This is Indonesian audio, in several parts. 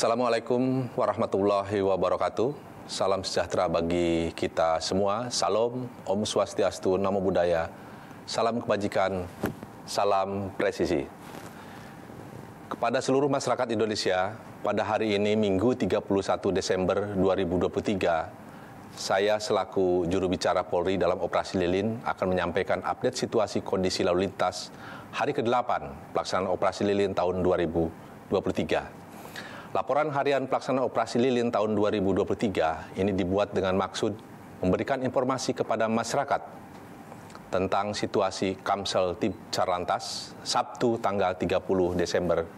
Assalamualaikum warahmatullahi wabarakatuh. Salam sejahtera bagi kita semua. Salam Om Swastiastu, Namo Buddhaya. Salam kebajikan, salam presisi. Kepada seluruh masyarakat Indonesia, pada hari ini Minggu 31 Desember 2023, saya selaku juru bicara Polri dalam operasi Lilin akan menyampaikan update situasi kondisi lalu lintas hari ke-8 pelaksanaan operasi Lilin tahun 2023. Laporan harian pelaksana operasi lilin tahun 2023 ini dibuat dengan maksud memberikan informasi kepada masyarakat tentang situasi Kamsel Tip Carlantas Sabtu tanggal 30 Desember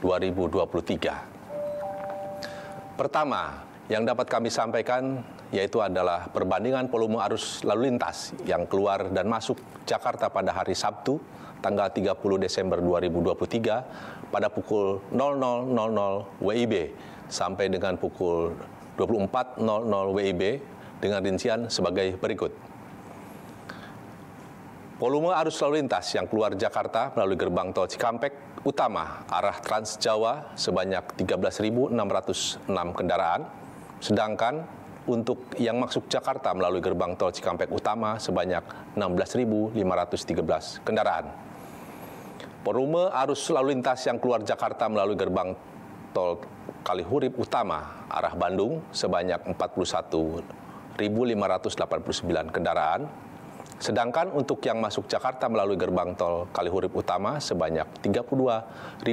2023. Pertama, yang dapat kami sampaikan yaitu adalah perbandingan volume arus lalu lintas yang keluar dan masuk Jakarta pada hari Sabtu tanggal 30 Desember 2023 pada pukul 00.00 WIB sampai dengan pukul 24.00 WIB dengan rincian sebagai berikut. Volume arus lalu lintas yang keluar Jakarta melalui gerbang tol Cikampek utama arah Trans Jawa sebanyak 13.606 kendaraan, sedangkan untuk yang masuk Jakarta melalui gerbang tol Cikampek utama sebanyak 16.513 kendaraan. Volume arus lalu lintas yang keluar Jakarta melalui gerbang tol Kalihurip Utama arah Bandung sebanyak 41.589 kendaraan, sedangkan untuk yang masuk Jakarta melalui gerbang tol Kalihurip Utama sebanyak 32.361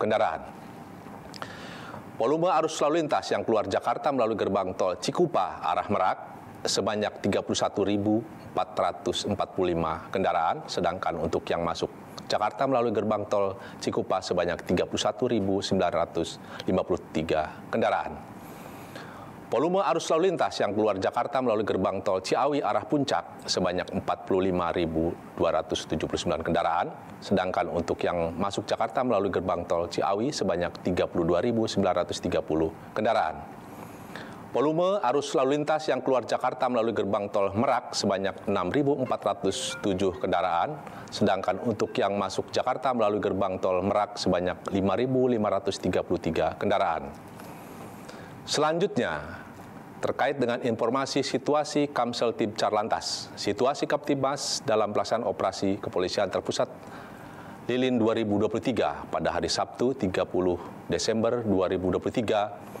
kendaraan. Volume arus lalu lintas yang keluar Jakarta melalui gerbang tol Cikupa arah Merak sebanyak 31.445 kendaraan, sedangkan untuk yang masuk Jakarta melalui gerbang tol Cikupa sebanyak 31.953 kendaraan. Volume arus lalu lintas yang keluar Jakarta melalui gerbang tol Ciawi arah Puncak sebanyak 45.279 kendaraan, sedangkan untuk yang masuk Jakarta melalui gerbang tol Ciawi sebanyak 32.930 kendaraan. Volume arus lalu lintas yang keluar Jakarta melalui gerbang tol Merak sebanyak 6.407 kendaraan, sedangkan untuk yang masuk Jakarta melalui gerbang tol Merak sebanyak 5.533 kendaraan. Selanjutnya, terkait dengan informasi situasi Kamsel Tim Carlantas, situasi Kaptimas dalam pelaksanaan operasi kepolisian terpusat Lilin 2023 pada hari Sabtu 30 Desember 2023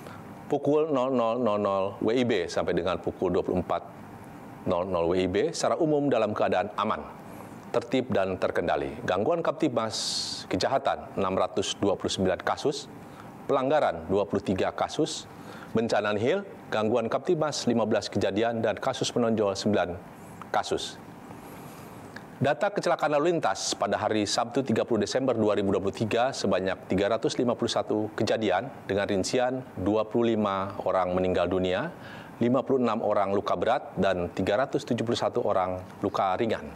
pukul 00.00 WIB sampai dengan pukul 24.00 WIB secara umum dalam keadaan aman, tertib dan terkendali. Gangguan Kaptibmas kejahatan 629 kasus, pelanggaran 23 kasus, bencana nihil, gangguan Kaptibmas 15 kejadian dan kasus penonjol 9 kasus. Data kecelakaan lalu lintas pada hari Sabtu 30 Desember 2023 sebanyak 351 kejadian dengan rincian 25 orang meninggal dunia, 56 orang luka berat, dan 371 orang luka ringan.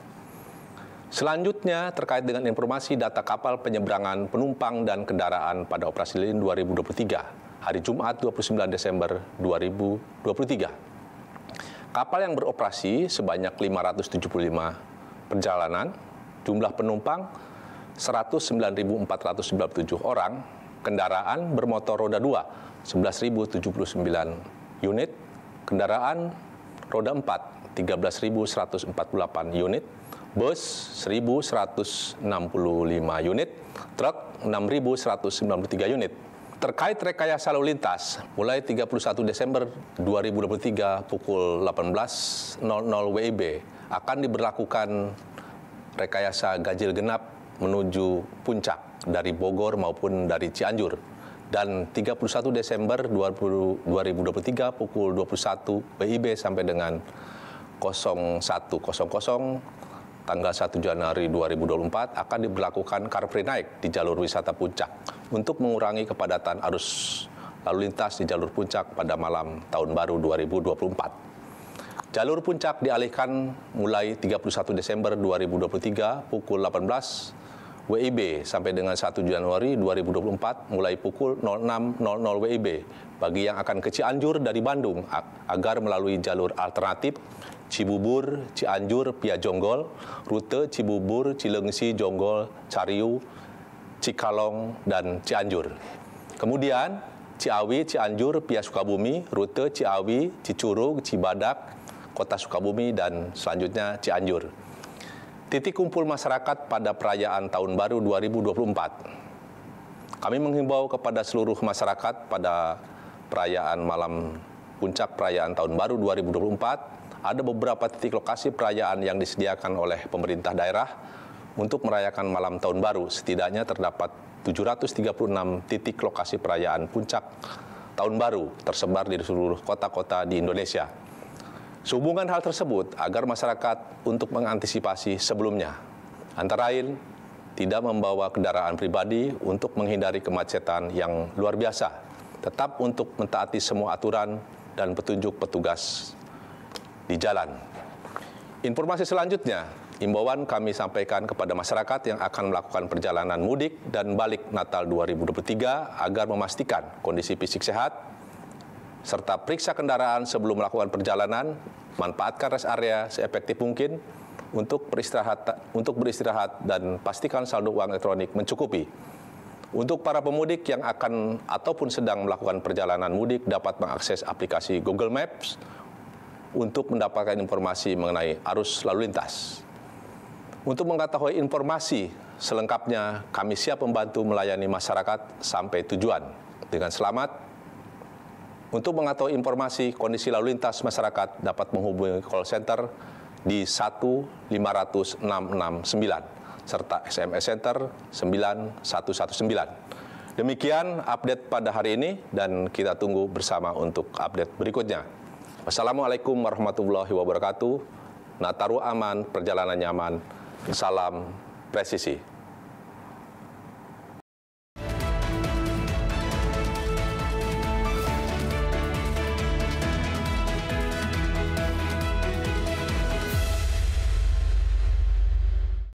Selanjutnya terkait dengan informasi data kapal penyeberangan penumpang dan kendaraan pada operasi lilin 2023 hari Jumat 29 Desember 2023 kapal yang beroperasi sebanyak 575 perjalanan, jumlah penumpang 109.497 orang, kendaraan bermotor roda 2 11.079 unit, kendaraan roda 4 13.148 unit, bus 1.165 unit, truk 6.193 unit. Terkait rekayasa lalu lintas, mulai 31 Desember 2023 pukul 18.00 WIB akan diberlakukan rekayasa ganjil genap menuju puncak dari Bogor maupun dari Cianjur. Dan 31 Desember puluh 2023 pukul 21 WIB sampai dengan 01.00 tanggal 1 Januari 2024 akan diberlakukan car free night di jalur wisata puncak untuk mengurangi kepadatan arus lalu lintas di jalur puncak pada malam tahun baru 2024. Jalur puncak dialihkan mulai 31 Desember 2023 pukul 18 WIB sampai dengan 1 Januari 2024 mulai pukul 06.00 WIB bagi yang akan ke Cianjur dari Bandung agar melalui jalur alternatif Cibubur, Cianjur, Pia Jonggol, rute Cibubur, Cilengsi, Jonggol, Cariu, Cikalong, dan Cianjur. Kemudian Ciawi, Cianjur, Pia Sukabumi, rute Ciawi, Cicurug, Cibadak, Kota Sukabumi, dan selanjutnya Cianjur. Titik kumpul masyarakat pada perayaan Tahun Baru 2024. Kami menghimbau kepada seluruh masyarakat pada perayaan malam puncak perayaan tahun baru 2024 ada beberapa titik lokasi perayaan yang disediakan oleh pemerintah daerah untuk merayakan malam tahun baru. Setidaknya terdapat 736 titik lokasi perayaan puncak tahun baru tersebar di seluruh kota-kota di Indonesia. Sehubungan hal tersebut agar masyarakat untuk mengantisipasi sebelumnya. Antara lain, tidak membawa kendaraan pribadi untuk menghindari kemacetan yang luar biasa. Tetap untuk mentaati semua aturan dan petunjuk petugas di jalan. Informasi selanjutnya, imbauan kami sampaikan kepada masyarakat yang akan melakukan perjalanan mudik dan balik Natal 2023 agar memastikan kondisi fisik sehat serta periksa kendaraan sebelum melakukan perjalanan, manfaatkan rest area seefektif mungkin untuk beristirahat untuk beristirahat dan pastikan saldo uang elektronik mencukupi. Untuk para pemudik yang akan ataupun sedang melakukan perjalanan mudik dapat mengakses aplikasi Google Maps untuk mendapatkan informasi mengenai arus lalu lintas. Untuk mengetahui informasi selengkapnya, kami siap membantu melayani masyarakat sampai tujuan dengan selamat. Untuk mengetahui informasi kondisi lalu lintas masyarakat dapat menghubungi call center di 15669 serta SMS Center 9119. Demikian update pada hari ini dan kita tunggu bersama untuk update berikutnya. Wassalamualaikum warahmatullahi wabarakatuh. Nataru aman, perjalanan nyaman. Salam presisi.